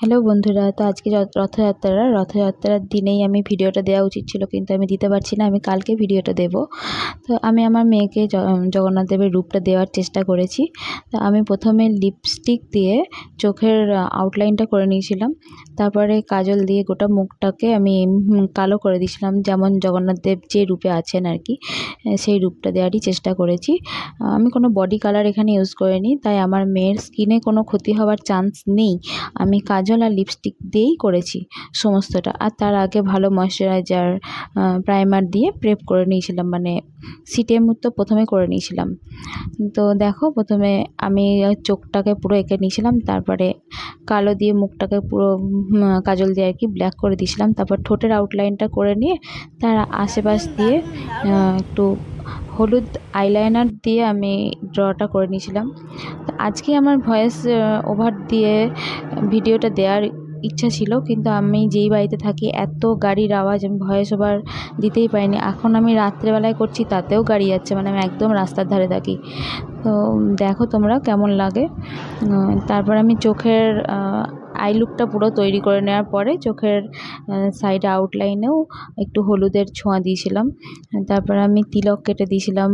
hello বন্ধুরা তো আজকে রথযাত্রা রথযাত্রার দিনেই আমি ভিডিওটা দেওয়া উচিত ছিল কিন্তু আমি দিতে পারছি না আমি কালকে ভিডিওটা দেব তো আমি আমার মেয়েকে জগন্নাথ দেবের রূপটা দেওয়ার চেষ্টা করেছি তো আমি প্রথমে লিপস্টিক দিয়ে চোখের আউটলাইনটা করে নিয়েছিলাম তারপরে কাজল দিয়ে গোটা মুখটাকে আমি কালো করে দিয়েছিলাম যেমন জগন্নাথ দেব যে রূপে আছেন আর কি সেই রূপটা দেওয়ারই চেষ্টা করেছি আমি কোনো বডি কালার এখানে ইউজ করিনি তাই আমার মেয়ের স্কিনে কোনো ক্ষতি হওয়ার চান্স নেই আমি কাজ কাজল আর লিপস্টিক দিয়েই করেছি সমস্তটা আর তার আগে ভালো ময়শ্চারাইজার প্রাইমার দিয়ে প্রেপ করে নিয়েছিলাম মানে সিটের মতো প্রথমে করে নিয়েছিলাম তো দেখো প্রথমে আমি চোখটাকে পুরো এঁকে নিয়েছিলাম তারপরে কালো দিয়ে মুখটাকে পুরো কাজল দিয়ে আর কি ব্ল্যাক করে দিয়েছিলাম তারপর ঠোঁটের আউটলাইনটা করে নিয়ে তার আশেপাশ দিয়ে একটু হলুদ আইলাইনার দিয়ে আমি ড্রটা করে নিয়েছিলাম আজকে আমার ভয়েস ওভার দিয়ে ভিডিওটা দেওয়ার ইচ্ছা ছিল কিন্তু আমি যেই বাড়িতে থাকি এত গাড়ির আওয়াজ আমি ভয়েস ওভার দিতেই পারিনি এখন আমি রাত্রেবেলায় করছি তাতেও গাড়ি যাচ্ছে মানে আমি একদম রাস্তার ধারে থাকি তো দেখো তোমরা কেমন লাগে তারপর আমি চোখের আই লুকটা পুরো তৈরি করে নেওয়ার পরে চোখের সাইড আউটলাইনেও একটু হলুদের ছোঁয়া দিয়েছিলাম তারপর আমি তিলক কেটে দিয়েছিলাম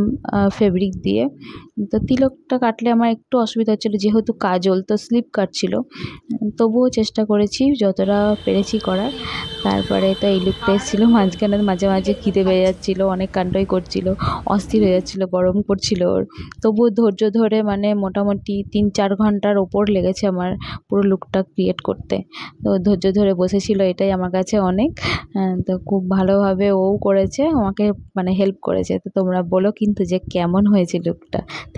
ফেব্রিক দিয়ে তো তিলকটা কাটলে আমার একটু অসুবিধা হচ্ছিলো যেহেতু কাজল তো স্লিপ কাটছিল তবুও চেষ্টা করেছি যতটা পেরেছি করার তারপরে তো এই লুকটা এসেছিলো মাঝখানে মাঝে মাঝে খিদে পেয়ে যাচ্ছিলো অনেক কাণ্ডই করছিল অস্থির হয়ে যাচ্ছিলো গরম করছিল ওর তবুও ধৈর্য ধরে মানে মোটামুটি তিন চার ঘন্টার ওপর লেগেছে আমার পুরো লুকটা ক্রিয়েট করতে তো ধৈর্য ধরে বসেছিল এটাই আমার কাছে অনেক হ্যাঁ, তো খুব ভালোভাবে ও করেছে আমাকে মানে হেল্প করেছে তো তোমরা বলো কিন্তু যে কেমন হয়েছে লুকটা